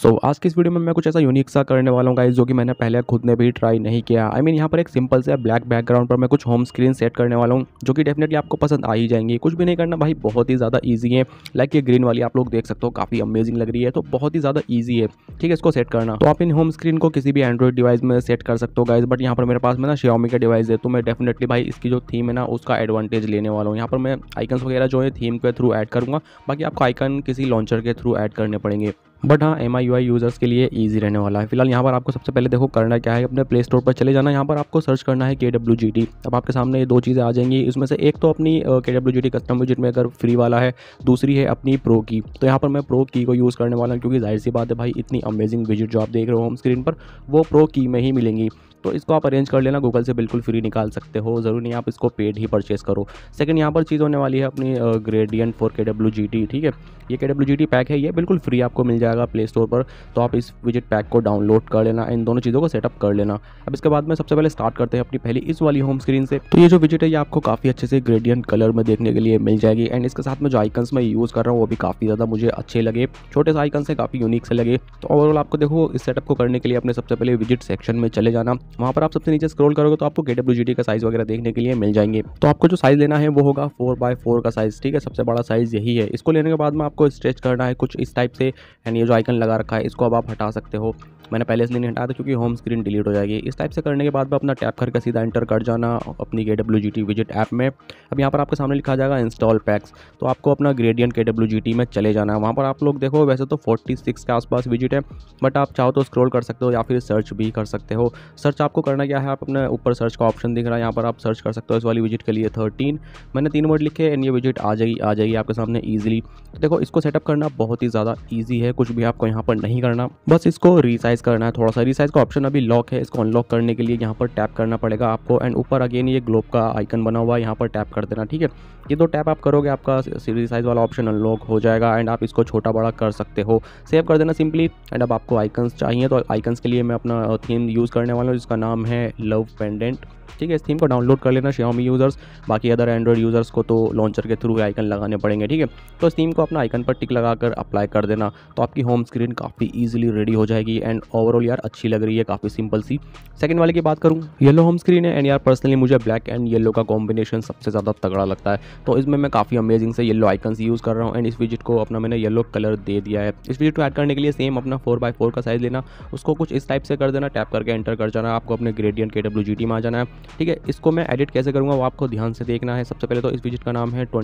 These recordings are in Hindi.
सो so, आज के इस वीडियो में मैं कुछ ऐसा यूनिक सा करने वाला हूँ गाइज जो कि मैंने पहले खुद ने भी ट्राई नहीं किया आई I मीन mean, यहाँ पर एक सिंपल से ब्लैक बैकग्राउंड पर मैं कुछ होम स्क्रीन सेट करने वाला हूँ जो कि डेफिनेटली आपको पसंद आ ही जाएंगी कुछ भी नहीं करना भाई बहुत ही ज़्यादा ईजी है लाइक ये ग्रीन वाली आप लोग देख सकते हो काफ़ी अमेजिंग लग रही है तो बहुत ही ज़्यादा ईजी है ठीक है इसको सेट करना तो आप इन होम स्क्रीन को किसी भी एंड्रॉइड डिवाइस में सेट कर सकते हो गाइज बट यहाँ पर मेरे पास में ना श्योमी का डिवाइस है तो मैं डेफिनेटली भाई इसकी जो थीम है ना उसका एडवांटेज लेने वाला हूँ यहाँ पर मैं आइकन्स वगैरह जो है थीम के थ्रू एड करूँगा बाकी आपको आइकन किसी लॉन्चर के थ्रू ऐड करने पड़ेंगे बट हाँ एम आई यूज़र्स के लिए ईजी रहने वाला है फिलहाल यहाँ पर आपको सबसे पहले देखो करना क्या है अपने प्ले स्टोर पर चले जाना यहाँ पर आपको सर्च करना है के डब्ल्यू जी टी अब आपके सामने ये दो चीज़ें आ जाएंगी इसमें से एक तो अपनी K W G T custom विजिट में अगर फ्री वाला है दूसरी है अपनी प्रो की तो यहाँ पर मैं प्रो की को यूज़ करने वाला हूँ क्योंकि जाहिर सी बात है भाई इतनी अमेजिंग विजिट जो आप देख रहे हो होम स्क्रीन पर वो प्रो की में ही मिलेंगी तो इसको आप अरेंज कर लेना गूगल से बिल्कुल फ्री निकाल सकते हो ज़रूरी नहीं आप इसको पेड ही परचेस करो सेकंड यहाँ पर चीज़ होने वाली है अपनी gradient for K W G T ठीक है ये के डब्ल्यू जी टी पैक है ये बिल्कुल फ्री आपको मिल जाए जाएगा प्ले स्टोर पर तो आप इस विजिट पैक को डाउनलोड कर लेना इन दोनों चीज़ों को सेटअप कर लेना अब इसके बाद में सबसे पहले स्टार्ट करते हैं अपनी पहली इस वाली होम स्क्रीन से तो ये जो विजिट है ये आपको काफ़ी अच्छे से ग्रेडियंट कलर में देखने के लिए मिल जाएगी एंड इसके साथ में जो आइकन्स मैं यूज़ कर रहा हूँ वो भी काफ़ी ज़्यादा मुझे अच्छे लगे छोटे से आइकन से काफ़ी यूनिक से लगे तो ओवरऑल आपको देखो इस सेटअप को करने के लिए अपने सबसे पहले विजिट सेक्शन में चले जाना वहाँ पर आप सबसे नीचे स्क्रॉल करोगे तो आपको के का साइज़ वगैरह देखने के लिए मिल जाएंगे तो आपको जो साइज़ लेना है वो होगा फोर बाय फोर का साइज़ ठीक है सबसे बड़ा साइज़ यही है इसको लेने के बाद में आपको स्ट्रेच करना है कुछ इस टाइप से एंड ये जो आइकन लगा रखा है इसको अब आप हटा सकते हो मैंने पहले इसलिए नहीं हटाया था क्योंकि होम स्क्रीन डिलीट हो जाएगी इस टाइप से करने के बाद में अपना टैप करके सीधा एंटर कर जाना अपनी के डब्ल्यू जी टी विजिट ऐप में अब यहाँ पर आपके सामने लिखा जाएगा इंस्टॉल पैक्स तो आपको अपना ग्रेडियन के डब्ल्यू जी टी में चले जाना है वहाँ पर आप लोग देखो वैसे तो फोर्टी सिक्स के आसपास विजिट है बट आप चाहो तो स्क्रॉल कर सकते हो या फिर सर्च भी कर सकते हो सर्च आपको करना क्या है आप अपने ऊपर सर्च का ऑप्शन दिख रहा है यहाँ पर आप सर्च कर सकते हो इस वाली विजिट के लिए थर्टीन मैंने तीन वर्ड लिखे एंड ये विजिट आ जाएगी आ जाएगी आपके सामने ईजिली तो देखो इसको सेटअप करना बहुत ही ज़्यादा ईजी है कुछ भी आपको यहाँ पर नहीं करना बस इसको रिसाइज रिसाइज करना है थोड़ा सा रिसाइज का ऑप्शन अभी लॉक है इसको अनलॉक करने के लिए यहाँ पर टैप करना पड़ेगा आपको एंड ऊपर अगेन ये ग्लोब का आइकन बना हुआ है यहाँ पर टैप कर देना ठीक है ये दो टैप आप करोगे आपका रिसाइज वाला ऑप्शन अनलॉक हो जाएगा एंड आप इसको छोटा बड़ा कर सकते हो सेव कर देना सिंपली एंड अब आपको आइकन्स चाहिए तो आइकन्स के लिए मैं अपना थीम यूज़ करने वाला हूँ जिसका नाम है लव पेंडेंट ठीक है इस थीम को डाउनलोड कर लेना शेमी यूज़र्स बाकी अदर एंड्रॉइड यूज़र्स को तो लॉन्चर के थ्रू आइकन लगाने पड़ेंगे ठीक है तो इस थीम को अपना आइकन पर टिक लगाकर अप्लाई कर देना तो आपकी होम स्क्रीन काफ़ी ईजिली रेडी हो जाएगी एंड ओवरऑल यार अच्छी लग रही है काफ़ी सिंपल सी सेकंड वाले की बात करूँ येलो होम स्क्रीन है एंड यार पर्सनली मुझे ब्लैक एंड येलो का कॉम्बिनेशन सबसे ज़्यादा तगड़ा लगता है तो इसमें मैं काफ़ी अमेजिंग से येलो आइकन्स यूज़ कर रहा हूँ एंड इस विजिट को अपना मैंने येलो कलर दे दिया है इस विजिट को ऐड करने के लिए सेम अपना फोर बाई फोर का साइज़ लेना उसको कुछ इस टाइप से कर देना टैप करके एंटर कर जाना आपको अपने ग्रेडियंट के डब्ल्यू जी टी में आ जाना है ठीक है इसको मैं एडिट कैसे करूँगा वो आपको ध्यान से देखना है सबसे पहले तो इस विजिट का नाम है एट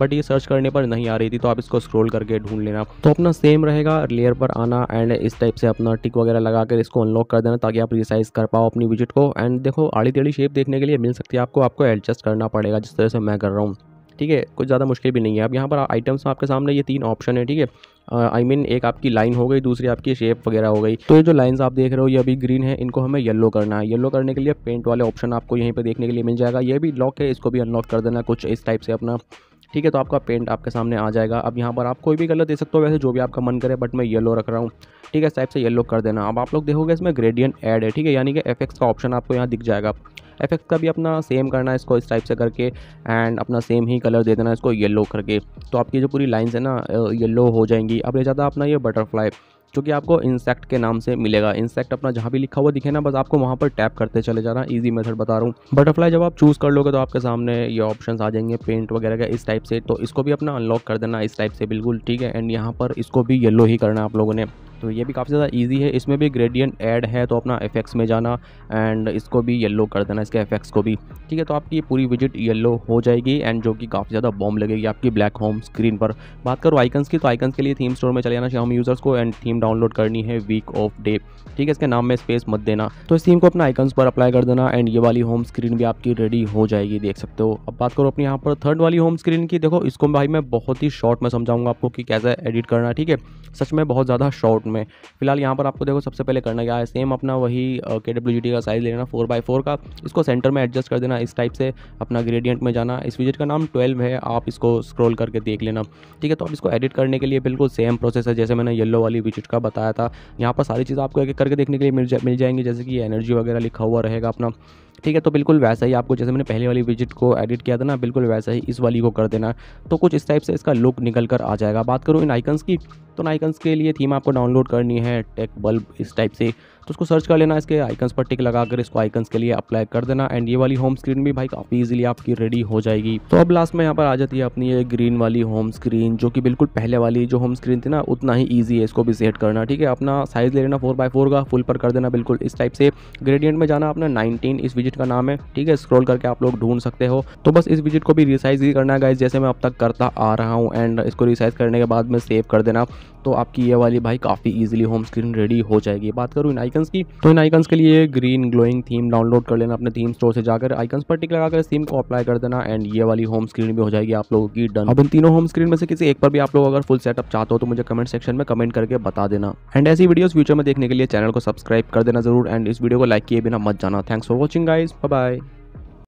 बट ये सर्च करने पर नहीं आ रही थी तो आप इसको स्क्रॉल करके ढूंढ लेना तो अपना सेम रहेगा लेयर पर आना एंड इस टाइप से अपना टिक वगैरह लगा कर इसको अनलॉक कर देना ताकि आप रिसाइज कर पाओ अपनी विजिट को एंड देखो आड़ी टेढ़ी शेप देखने के लिए मिल सकती है आपको आपको एडजस्ट करना पड़ेगा जिस तरह से मैं कर रहा हूँ ठीक है कुछ ज़्यादा मुश्किल भी नहीं है अब यहाँ पर आइटम्स आपके सामने ये तीन ऑप्शन है ठीक है आई मीन एक आपकी लाइन हो गई दूसरी आपकी शेप वगैरह हो गई तो ये जो लाइंस आप देख रहे हो ये अभी ग्रीन है इनको हमें येलो करना है येलो करने के लिए पेंट वाले ऑप्शन आपको यहीं पर देखने के लिए मिल जाएगा ये भी लॉक है इसको भी अनलॉक कर देना कुछ इस टाइप से अपना ठीक है तो आपका पेंट आपके सामने आ जाएगा अब यहाँ पर आप कोई भी कलर दे सकते हो वैसे जो भी आपका मन करे बट मैं येलो रख रहा हूँ ठीक है इस टाइप से येलो कर देना अब आप लोग देखोगे इसमें ग्रेडियंट ऐड है ठीक है यानी कि एफ का ऑप्शन आपको यहाँ दिख जाएगा एफेक्ट का भी अपना सेम करना है इसको इस टाइप से करके एंड अपना सेम ही कलर दे देना इसको येलो करके तो आपकी जो पूरी लाइन्स है ना येलो हो जाएंगी अब ले जाता अपना ये बटरफ्लाई जो कि आपको इंसेक्ट के नाम से मिलेगा इंसेक्ट अपना जहाँ भी लिखा हुआ दिखे ना बस आपको वहाँ पर टैप करते चले जाना ईजी मेथड बता रहा हूँ बटरफ्लाई जब आप चूज़ कर लोगे तो आपके सामने ये ऑप्शन आ जाएंगे पेंट वगैरह का इस टाइप से तो इसको भी अपना अनलॉक कर देना इस टाइप से बिल्कुल ठीक है एंड यहाँ पर इसको भी येलो ही करना आप लोगों ने तो ये भी काफ़ी ज़्यादा ईजी है इसमें भी ग्रेडियंट ऐड है तो अपना इफेक्ट्स में जाना एंड इसको भी येलो कर देना इसके इफेक्ट्स को भी ठीक है तो आपकी पूरी विजिट येलो हो जाएगी एंड जो कि काफ़ी ज़्यादा बॉम्ब लगेगी आपकी ब्लैक होम स्क्रीन पर बात करो आइकन्स की तो आइकन्स के लिए थीम स्टोर में चले जाना शाओमी यूज़र्स को एंड थीम डाउनलोड करनी है वीक ऑफ डे ठीक है इसके नाम में स्पेस मत देना तो इस थीम को अपना आइकन्स पर अप्लाई कर देना एंड ये वाली होम स्क्रीन भी आपकी रेडी हो जाएगी देख सकते हो अब बात करो अपने यहाँ पर थर्ड वाली होम स्क्रीन की देखो इसको भाई मैं बहुत ही शॉर्ट में समझाऊंगा आपको कि कैसे एडिट करना ठीक है सच में बहुत ज़्यादा शॉर्ट में फिलहाल यहाँ पर आपको देखो सबसे पहले करना क्या है सेम अपना वही के डब्ल्यू जी का साइज़ लेना फोर बाई फोर का इसको सेंटर में एडजस्ट कर देना इस टाइप से अपना ग्रेडियंट में जाना इस विजिट का नाम ट्वेल्व है आप इसको स्क्रॉल करके देख लेना ठीक है तो अब इसको एडिट करने के लिए बिल्कुल सेम प्रोसेस है जैसे मैंने येलो वाली विजिट का बताया था यहाँ पर सारी चीज़ आपको एक एक करके देखने के लिए मिल जा मिल जाएंगी जैसे कि एनर्जी वगैरह लिखा हुआ रहेगा अपना ठीक है तो बिल्कुल वैसा ही आपको जैसे मैंने पहले वाली विजिट को एडिट किया था ना बिल्कुल वैसा ही इस वाली को कर देना तो कुछ इस टाइप से इसका लुक निकल कर आ जाएगा बात करूँ इन आइकन्स की तो आइकन्स के लिए थीम आपको डाउनलोड करनी है टेक बल्ब इस टाइप से तो उसको सर्च कर लेना इसके आइकन्स पर टिक लगाकर इसको आइकन्स के लिए अप्लाई कर देना एंड ये वाली होम स्क्रीन भी भाई काफ़ी इजिली आपकी रेडी हो जाएगी तो अब लास्ट में यहाँ पर आ जाती है अपनी ये ग्रीन वाली होम स्क्रीन जो कि बिल्कुल पहले वाली जो होम स्क्रीन थी ना उतना ही ईजी है इसको भी सेट करना ठीक है अपना साइज़ ले लेना फोर बाय फोर का फुल पर कर देना बिल्कुल इस टाइप से ग्रेडियंट में जाना अपना नाइनटीन इस विजिट का नाम है ठीक है स्क्रॉल करके आप लोग ढूंढ सकते हो तो बस इस विजिट को भी रिसाइज ही करना है जैसे मैं अब तक करता आ रहा हूँ एंड इसको रिसाइज करने के बाद में सेव कर देना तो आपकी ये वाली भाई काफ़ी ईजिली होम स्क्रीन रेडी हो जाएगी बात करूँ इन आइकन्स की तो इन आइकन्स के लिए ग्रीन ग्लोइंग थीम डाउनलोड कर लेना अपने थीम स्टोर से जाकर आइकन्स पर टिक लगाकर थीम को अप्लाई कर देना एंड ये वाली होम स्क्रीन भी हो जाएगी आप लोगों की डन अब इन तीनों होम स्क्रीन में से किसी एक पर भी आप लोग अगर फुल सेटअप चाहते हो तो मुझे कमेंट सेक्शन में कमेंट करके बता देना एंड ऐसी वीडियो फ्यूचर में देखने के लिए चैनल को सब्सक्राइब कर देना जरूर एंड इस वीडियो को लाइक किए बिना मत जाना thanks for watching guys bye